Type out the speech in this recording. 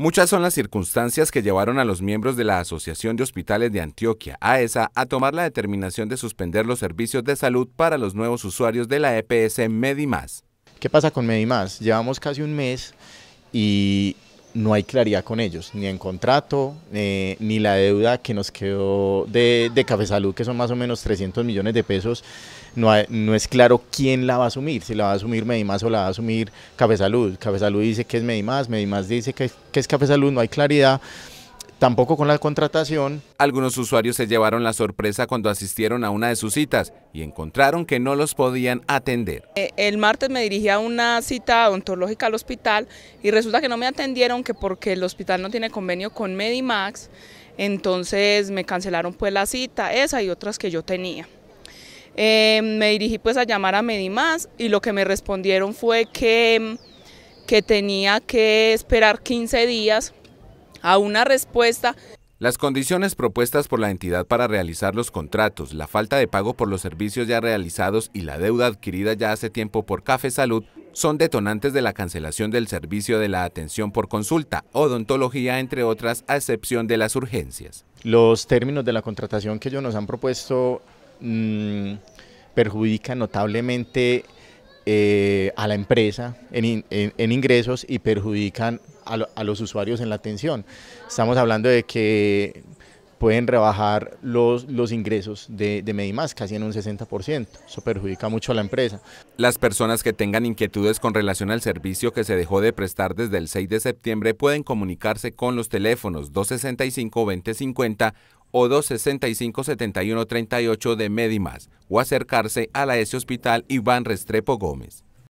Muchas son las circunstancias que llevaron a los miembros de la Asociación de Hospitales de Antioquia, AESA, e a tomar la determinación de suspender los servicios de salud para los nuevos usuarios de la EPS Medimás. ¿Qué pasa con Medimás? Llevamos casi un mes y no hay claridad con ellos, ni en contrato, eh, ni la deuda que nos quedó de, de Café Salud, que son más o menos 300 millones de pesos, no, no es claro quién la va a asumir, si la va a asumir Medimas o la va a asumir Café Salud. Café Salud dice que es Medimas, Medimas dice que, que es Café Salud, no hay claridad tampoco con la contratación. Algunos usuarios se llevaron la sorpresa cuando asistieron a una de sus citas y encontraron que no los podían atender. Eh, el martes me dirigí a una cita odontológica al hospital y resulta que no me atendieron que porque el hospital no tiene convenio con Medimax, entonces me cancelaron pues la cita, esa y otras que yo tenía. Em, me dirigí pues a llamar a Medimax y lo que me respondieron fue que, que tenía que esperar 15 días a una respuesta. Las condiciones propuestas por la entidad para realizar los contratos, la falta de pago por los servicios ya realizados y la deuda adquirida ya hace tiempo por Café Salud son detonantes de la cancelación del servicio de la atención por consulta, odontología, entre otras, a excepción de las urgencias. Los términos de la contratación que ellos nos han propuesto mm, perjudican notablemente eh, a la empresa en, ingresos y perjudican a, los usuarios en la atención. Estamos hablando de que pueden rebajar los, ingresos de, de Medimás casi en un 60%. Eso perjudica mucho a la empresa. Las personas que tengan inquietudes con relación al servicio que se dejó de prestar desde el 6 de septiembre pueden comunicarse con los teléfonos 265-2050 o 265-7138 de Medimas o acercarse a la S Hospital Iván Restrepo Gómez.